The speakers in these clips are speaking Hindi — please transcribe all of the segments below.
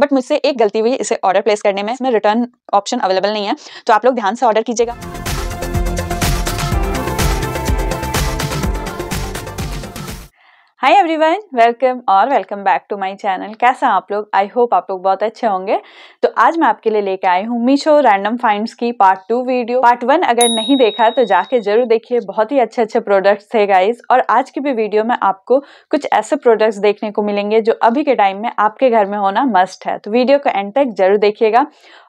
बट मुझसे एक गलती हुई इसे ऑर्डर प्लेस करने में इसमें रिटर्न ऑप्शन अवेलेबल नहीं है तो आप लोग ध्यान से ऑर्डर कीजिएगा हाय एवरीवन वेलकम और welcome back to my channel कैसा आप लोग आई होप आप लोग बहुत अच्छे होंगे तो आज मैं आपके लिए लेके आई हूँ मीशो रैंडम फाइंड्स की part two video part one अगर नहीं देखा तो जाके जरूर देखिए बहुत ही अच्छे अच्छे प्रोडक्ट्स थे गाइज और आज की भी वीडियो में आपको कुछ ऐसे प्रोडक्ट्स देखने को मिलेंगे जो अभी के टाइम में आपके घर में होना मस्ट है तो वीडियो को एंड तक जरूर देखिएगा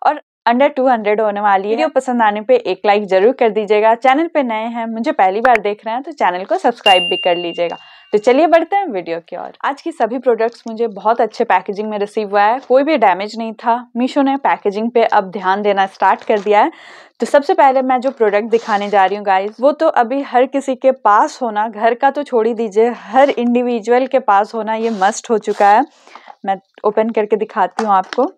और अंडर 200 होने वाली है वीडियो पसंद आने पे एक लाइक जरूर कर दीजिएगा चैनल पे नए हैं मुझे पहली बार देख रहे हैं तो चैनल को सब्सक्राइब भी कर लीजिएगा तो चलिए बढ़ते हैं वीडियो की ओर आज की सभी प्रोडक्ट्स मुझे बहुत अच्छे पैकेजिंग में रिसीव हुआ है कोई भी डैमेज नहीं था मीशो ने पैकेजिंग पे अब ध्यान देना स्टार्ट कर दिया है तो सबसे पहले मैं जो प्रोडक्ट दिखाने जा रही हूँ गाइस वो तो अभी हर किसी के पास होना घर का तो छोड़ ही दीजिए हर इंडिविजुअल के पास होना ये मस्ट हो चुका है मैं ओपन करके दिखाती हूँ आपको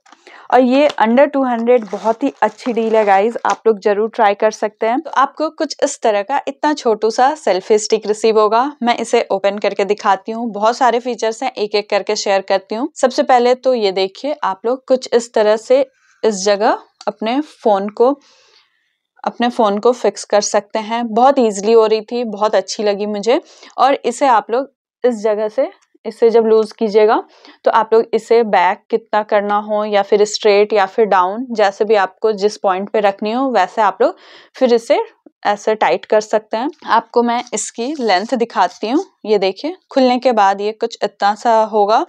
और ये अंडर 200 बहुत ही अच्छी डील है गाइज आप लोग जरूर ट्राई कर सकते हैं तो आपको कुछ इस तरह का इतना छोटू सा सेल्फी स्टिक रिसीव होगा मैं इसे ओपन करके दिखाती हूँ बहुत सारे फीचर्स हैं एक एक करके शेयर करती हूँ सबसे पहले तो ये देखिए आप लोग कुछ इस तरह से इस जगह अपने फ़ोन को अपने फ़ोन को फिक्स कर सकते हैं बहुत ईजिली हो रही थी बहुत अच्छी लगी मुझे और इसे आप लोग इस जगह से इसे जब लूज़ कीजिएगा तो आप लोग इसे बैक कितना करना हो या फिर स्ट्रेट या फिर डाउन जैसे भी आपको जिस पॉइंट पे रखनी हो वैसे आप लोग फिर इसे ऐसे टाइट कर सकते हैं आपको मैं इसकी लेंथ दिखाती हूँ ये देखिए खुलने के बाद ये कुछ इतना सा होगा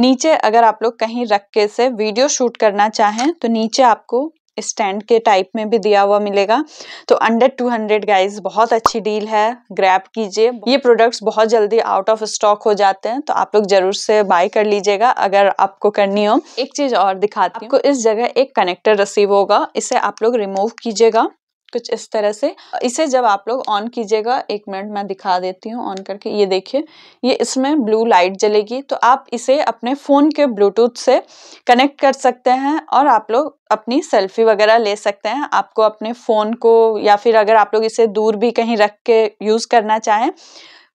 नीचे अगर आप लोग कहीं रख के से वीडियो शूट करना चाहें तो नीचे आपको स्टैंड के टाइप में भी दिया हुआ मिलेगा तो अंडर टू हंड्रेड गाइज बहुत अच्छी डील है ग्रैप कीजिए ये प्रोडक्ट्स बहुत जल्दी आउट ऑफ स्टॉक हो जाते हैं तो आप लोग जरूर से बाय कर लीजिएगा अगर आपको करनी हो एक चीज और दिखाती हूँ इस जगह एक कनेक्टर रिसीव होगा इसे आप लोग रिमूव कीजिएगा कुछ इस तरह से इसे जब आप लोग ऑन कीजिएगा एक मिनट मैं दिखा देती हूँ ऑन करके ये देखिए ये इसमें ब्लू लाइट जलेगी तो आप इसे अपने फ़ोन के ब्लूटूथ से कनेक्ट कर सकते हैं और आप लोग अपनी सेल्फी वगैरह ले सकते हैं आपको अपने फ़ोन को या फिर अगर आप लोग इसे दूर भी कहीं रख के यूज़ करना चाहें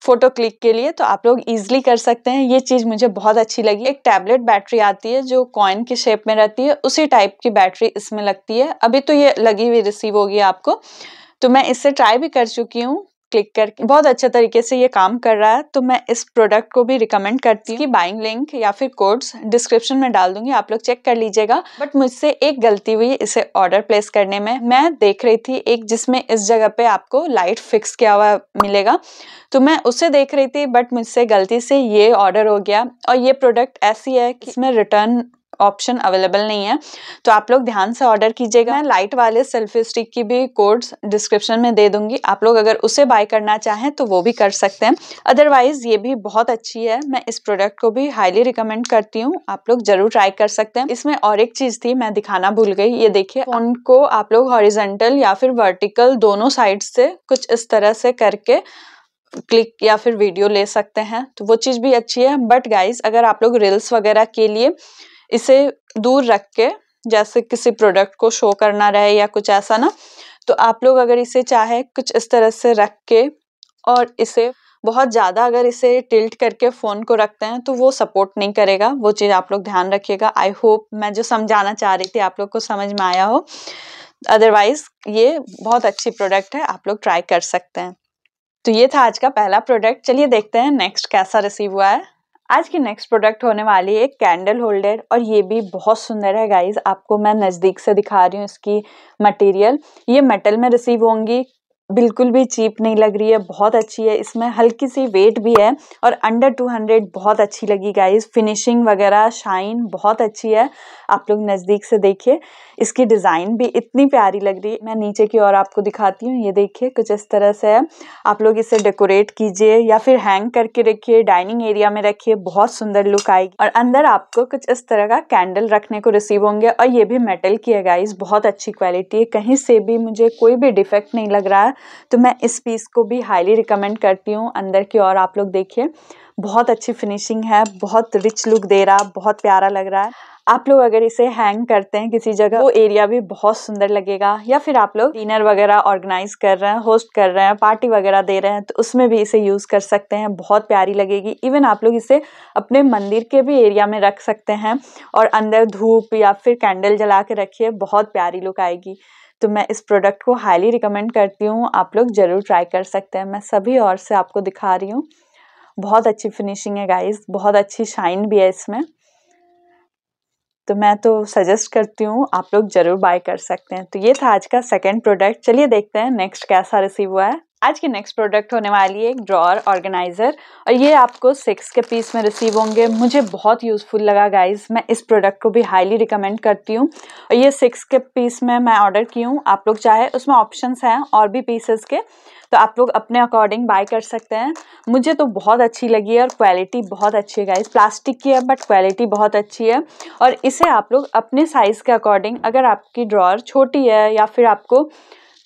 फोटो क्लिक के लिए तो आप लोग ईजिली कर सकते हैं ये चीज़ मुझे बहुत अच्छी लगी एक टैबलेट बैटरी आती है जो कॉइन के शेप में रहती है उसी टाइप की बैटरी इसमें लगती है अभी तो ये लगी हुई रिसीव होगी आपको तो मैं इससे ट्राई भी कर चुकी हूँ क्लिक करके बहुत अच्छे तरीके से ये काम कर रहा है तो मैं इस प्रोडक्ट को भी रिकमेंड करती हूँ कि बाइंग लिंक या फिर कोड्स डिस्क्रिप्शन में डाल दूंगी आप लोग चेक कर लीजिएगा बट मुझसे एक गलती हुई इसे ऑर्डर प्लेस करने में मैं देख रही थी एक जिसमें इस जगह पे आपको लाइट फिक्स किया हुआ मिलेगा तो मैं उसे देख रही थी बट मुझसे गलती से ये ऑर्डर हो गया और ये प्रोडक्ट ऐसी है कि इसमें रिटर्न ऑप्शन अवेलेबल नहीं है तो आप लोग ध्यान से ऑर्डर कीजिएगा मैं लाइट वाले सेल्फी स्टिक की भी कोड्स डिस्क्रिप्शन में दे दूंगी आप लोग अगर उसे बाय करना चाहें तो वो भी कर सकते हैं अदरवाइज़ ये भी बहुत अच्छी है मैं इस प्रोडक्ट को भी हाईली रिकमेंड करती हूँ आप लोग ज़रूर ट्राई कर सकते हैं इसमें और एक चीज़ थी मैं दिखाना भूल गई ये देखिए उनको आप लोग हॉरिजेंटल या फिर वर्टिकल दोनों साइड से कुछ इस तरह से करके क्लिक या फिर वीडियो ले सकते हैं तो वो चीज़ भी अच्छी है बट गाइज अगर आप लोग रील्स वगैरह के लिए इसे दूर रख के जैसे किसी प्रोडक्ट को शो करना रहे या कुछ ऐसा ना तो आप लोग अगर इसे चाहे कुछ इस तरह से रख के और इसे बहुत ज़्यादा अगर इसे टिल्ट करके फ़ोन को रखते हैं तो वो सपोर्ट नहीं करेगा वो चीज़ आप लोग ध्यान रखिएगा आई होप मैं जो समझाना चाह रही थी आप लोग को समझ में आया हो अदरवाइज़ ये बहुत अच्छी प्रोडक्ट है आप लोग ट्राई कर सकते हैं तो ये था आज का पहला प्रोडक्ट चलिए देखते हैं नेक्स्ट कैसा रिसीव हुआ है आज की नेक्स्ट प्रोडक्ट होने वाली है कैंडल होल्डर और ये भी बहुत सुंदर है गाइज आपको मैं नज़दीक से दिखा रही हूँ इसकी मटेरियल ये मेटल में रिसीव होंगी बिल्कुल भी चीप नहीं लग रही है बहुत अच्छी है इसमें हल्की सी वेट भी है और अंडर टू हंड्रेड बहुत अच्छी लगी गाइस फिनिशिंग वगैरह शाइन बहुत अच्छी है आप लोग नज़दीक से देखिए इसकी डिज़ाइन भी इतनी प्यारी लग रही है मैं नीचे की ओर आपको दिखाती हूँ ये देखिए कुछ इस तरह से है आप लोग इसे डेकोरेट कीजिए या फिर हैंग करके रखिए डाइनिंग एरिया में रखिए बहुत सुंदर लुक आएगी और अंदर आपको कुछ इस तरह का कैंडल रखने को रिसीव होंगे और ये भी मेटल की है गाइज बहुत अच्छी क्वालिटी है कहीं से भी मुझे कोई भी डिफेक्ट नहीं लग रहा है तो मैं इस पीस को भी हाईली रिकमेंड करती हूँ अंदर की ओर आप लोग देखिए बहुत अच्छी फिनिशिंग है बहुत रिच लुक दे रहा बहुत प्यारा लग रहा है आप लोग अगर इसे हैंग करते हैं किसी जगह वो एरिया भी बहुत सुंदर लगेगा या फिर आप लोग डिनर वगैरह ऑर्गेनाइज कर रहे हैं होस्ट कर रहे हैं पार्टी वगैरह दे रहे हैं तो उसमें भी इसे यूज़ कर सकते हैं बहुत प्यारी लगेगी इवन आप लोग इसे अपने मंदिर के भी एरिया में रख सकते हैं और अंदर धूप या फिर कैंडल जला के रखिए बहुत प्यारी लुक आएगी तो मैं इस प्रोडक्ट को हाईली रिकमेंड करती हूँ आप लोग ज़रूर ट्राई कर सकते हैं मैं सभी और से आपको दिखा रही हूँ बहुत अच्छी फिनिशिंग है गाइस बहुत अच्छी शाइन भी है इसमें तो मैं तो सजेस्ट करती हूँ आप लोग ज़रूर बाय कर सकते हैं तो ये था आज का सेकेंड प्रोडक्ट चलिए देखते हैं नेक्स्ट कैसा रिसीव हुआ है आज की नेक्स्ट प्रोडक्ट होने वाली है एक ड्रॉअर ऑर्गेनाइज़र और ये आपको सिक्स के पीस में रिसीव होंगे मुझे बहुत यूज़फुल लगा गाइस मैं इस प्रोडक्ट को भी हाईली रिकमेंड करती हूँ और ये सिक्स के पीस में मैं ऑर्डर की हूँ आप लोग चाहे उसमें ऑप्शंस हैं और भी पीसेस के तो आप लोग अपने अकॉर्डिंग बाय कर सकते हैं मुझे तो बहुत अच्छी लगी है और क्वालिटी बहुत अच्छी है गाइस प्लास्टिक की है बट क्वालिटी बहुत अच्छी है और इसे आप लोग अपने साइज़ के अकॉर्डिंग अगर आपकी ड्रॉअर छोटी है या फिर आपको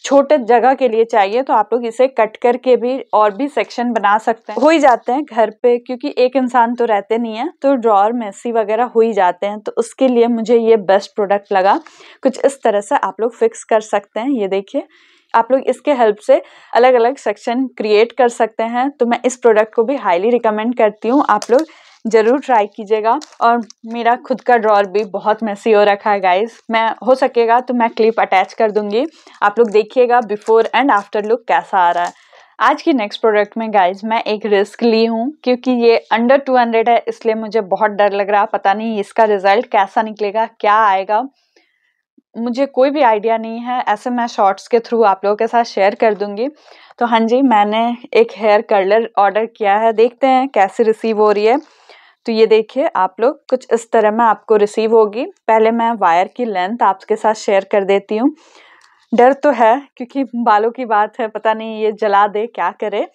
छोटे जगह के लिए चाहिए तो आप लोग इसे कट करके भी और भी सेक्शन बना सकते हैं हो ही जाते हैं घर पे क्योंकि एक इंसान तो रहते नहीं है तो ड्रॉर मेसी वगैरह हो ही जाते हैं तो उसके लिए मुझे ये बेस्ट प्रोडक्ट लगा कुछ इस तरह से आप लोग फिक्स कर सकते हैं ये देखिए आप लोग इसके हेल्प से अलग अलग सेक्शन क्रिएट कर सकते हैं तो मैं इस प्रोडक्ट को भी हाईली रिकमेंड करती हूँ आप लोग ज़रूर ट्राई कीजिएगा और मेरा खुद का ड्रॉर भी बहुत मैसी हो रखा है गाइज मैं हो सकेगा तो मैं क्लिप अटैच कर दूँगी आप लोग देखिएगा बिफोर एंड आफ्टर लुक कैसा आ रहा है आज की नेक्स्ट प्रोडक्ट में गाइज मैं एक रिस्क ली हूँ क्योंकि ये अंडर टू हंड्रेड है इसलिए मुझे बहुत डर लग रहा है पता नहीं इसका रिजल्ट कैसा निकलेगा क्या आएगा मुझे कोई भी आइडिया नहीं है ऐसे मैं शॉर्ट्स के थ्रू आप लोगों के साथ शेयर कर दूंगी तो हाँ जी मैंने एक हेयर कर्लर ऑर्डर किया है देखते हैं कैसे रिसीव हो रही है तो ये देखिए आप लोग कुछ इस तरह में आपको रिसीव होगी पहले मैं वायर की लेंथ आपके साथ शेयर कर देती हूँ डर तो है क्योंकि बालों की बात है पता नहीं ये जला दे क्या करे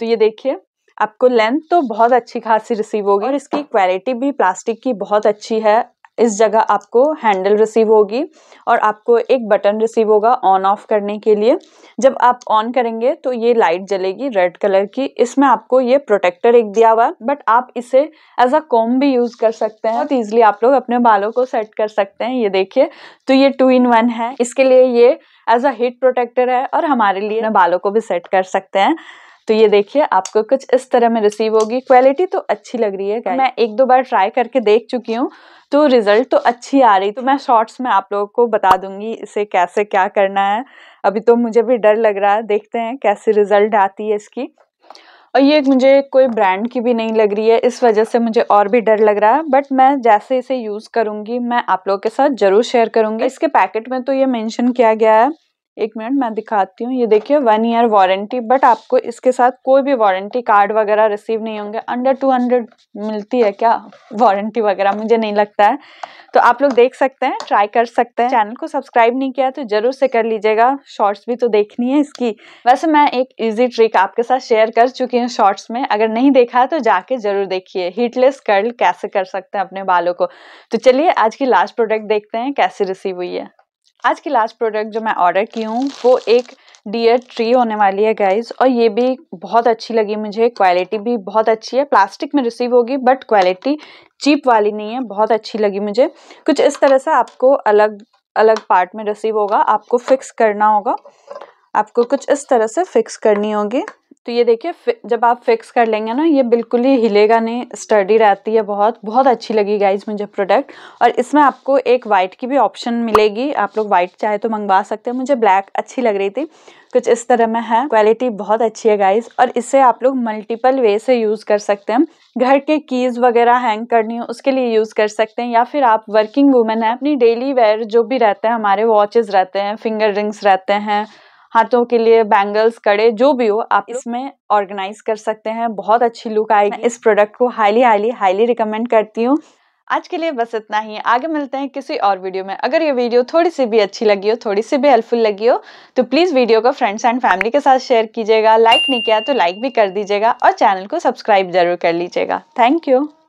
तो ये देखिए आपको लेंथ तो बहुत अच्छी खासी रिसीव होगी और इसकी क्वालिटी हाँ। भी प्लास्टिक की बहुत अच्छी है इस जगह आपको हैंडल रिसीव होगी और आपको एक बटन रिसीव होगा ऑन ऑफ करने के लिए जब आप ऑन करेंगे तो ये लाइट जलेगी रेड कलर की इसमें आपको ये प्रोटेक्टर एक दिया हुआ है बट आप इसे एज अ कॉम भी यूज़ कर सकते हैं बहुत ईजिली आप लोग अपने बालों को सेट कर सकते हैं ये देखिए तो ये टू इन वन है इसके लिए ये एज अ हीट प्रोटेक्टर है और हमारे लिए बालों को भी सेट कर सकते हैं तो ये देखिए आपको कुछ इस तरह में रिसीव होगी क्वालिटी तो अच्छी लग रही है मैं एक दो बार ट्राई करके देख चुकी हूँ तो रिज़ल्ट तो अच्छी आ रही तो मैं शॉर्ट्स में आप लोगों को बता दूंगी इसे कैसे क्या करना है अभी तो मुझे भी डर लग रहा है देखते हैं कैसे रिज़ल्ट आती है इसकी और ये मुझे कोई ब्रांड की भी नहीं लग रही है इस वजह से मुझे और भी डर लग रहा है बट मैं जैसे इसे यूज़ करूँगी मैं आप लोगों के साथ ज़रूर शेयर करूँगी इसके पैकेट में तो ये मेंशन किया गया है एक मिनट मैं दिखाती हूँ ये देखिए वन ईयर वारंटी बट आपको इसके साथ कोई भी वारंटी कार्ड वगैरह रिसीव नहीं होंगे अंडर टू हंड्रेड मिलती है क्या वारंटी वगैरह मुझे नहीं लगता है तो आप लोग देख सकते हैं ट्राई कर सकते हैं चैनल को सब्सक्राइब नहीं किया तो जरूर से कर लीजिएगा शॉर्ट्स भी तो देखनी है इसकी वैसे मैं एक ईजी ट्रिक आपके साथ शेयर कर चुकी हूँ शॉर्ट्स में अगर नहीं देखा तो जाके जरूर देखिए हीटलेस कर्ल कैसे कर सकते हैं अपने बालों को तो चलिए आज की लास्ट प्रोडक्ट देखते हैं कैसे रिसीव हुई है आज की लास्ट प्रोडक्ट जो मैं ऑर्डर की हूँ वो एक डियर ट्री होने वाली है गाइज और ये भी बहुत अच्छी लगी मुझे क्वालिटी भी बहुत अच्छी है प्लास्टिक में रिसीव होगी बट क्वालिटी चीप वाली नहीं है बहुत अच्छी लगी मुझे कुछ इस तरह से आपको अलग अलग पार्ट में रिसीव होगा आपको फिक्स करना होगा आपको कुछ इस तरह से फिक्स करनी होगी तो ये देखिए जब आप फिक्स कर लेंगे ना ये बिल्कुल ही हिलेगा नहीं स्टडी रहती है बहुत बहुत अच्छी लगी गाइज मुझे प्रोडक्ट और इसमें आपको एक वाइट की भी ऑप्शन मिलेगी आप लोग वाइट चाहे तो मंगवा सकते हैं मुझे ब्लैक अच्छी लग रही थी कुछ इस तरह में है क्वालिटी बहुत अच्छी है गाइज और इसे आप लोग मल्टीपल वे से यूज़ कर सकते हैं घर के कीज़ वगैरह हैंग करनी हो उसके लिए यूज़ कर सकते हैं या फिर आप वर्किंग वूमेन हैं अपनी डेली वेयर जो भी रहते हैं हमारे वॉचेज़ रहते हैं फिंगर रिंग्स रहते हैं हाथों के लिए बैंगल्स कड़े जो भी हो आप इसमें ऑर्गेनाइज कर सकते हैं बहुत अच्छी लुक आएगी इस प्रोडक्ट को हाईली हाईली हाईली रिकमेंड करती हूँ आज के लिए बस इतना ही आगे मिलते हैं किसी और वीडियो में अगर ये वीडियो थोड़ी सी भी अच्छी लगी हो थोड़ी सी भी हेल्पफुल लगी हो तो प्लीज़ वीडियो को फ्रेंड्स एंड फैमिली के साथ शेयर कीजिएगा लाइक नहीं किया तो लाइक भी कर दीजिएगा और चैनल को सब्सक्राइब जरूर कर लीजिएगा थैंक यू